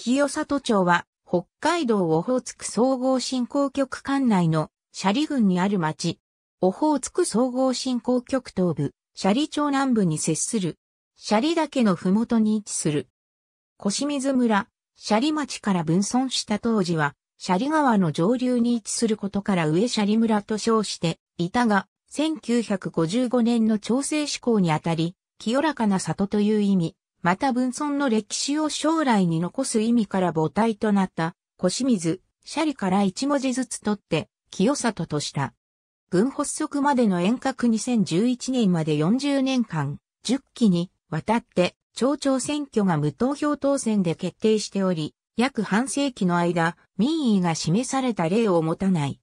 清里町は、北海道オホーツク総合振興局管内の斜里郡にある町。オホーツク総合振興局東部、斜里町南部に接する。斜里岳のふもとに位置する。小清水村、斜里町から分村した当時は、斜里川の上流に位置することから上斜里村と称していたが、1955年の調整施行にあたり、清らかな里という意味、また文村の歴史を将来に残す意味から母体となった、小清水、シャリから一文字ずつ取って、清里とした。軍発足までの遠隔2011年まで40年間、10期にわたって、町長選挙が無投票当選で決定しており、約半世紀の間、民意が示された例を持たない。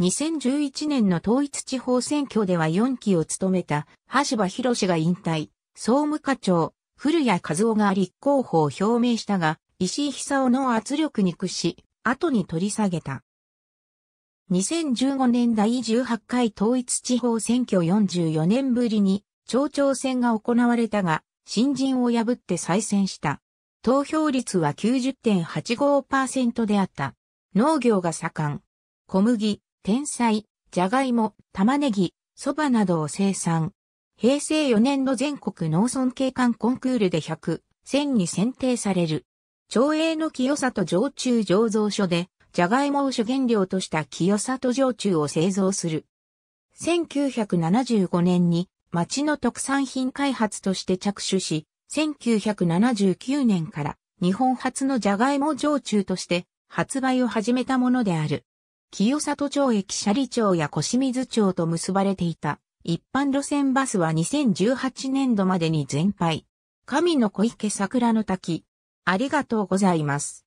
2011年の統一地方選挙では4期を務めた、橋場博が引退、総務課長、古谷和夫が立候補を表明したが、石井久夫の圧力に屈し、後に取り下げた。2015年第18回統一地方選挙44年ぶりに、町長選が行われたが、新人を破って再選した。投票率は90.85%であった。農業が盛ん。小麦、天才、じゃがいも、玉ねぎ、蕎麦などを生産。平成4年の全国農村景観コンクールで100、1000に選定される。町営の清里常中醸造所で、じゃがいもを主原料とした清里常中を製造する。1975年に町の特産品開発として着手し、1979年から日本初のじゃがいも常中として発売を始めたものである。清里町駅斜里町や小清水町と結ばれていた一般路線バスは2018年度までに全廃。神の小池桜の滝。ありがとうございます。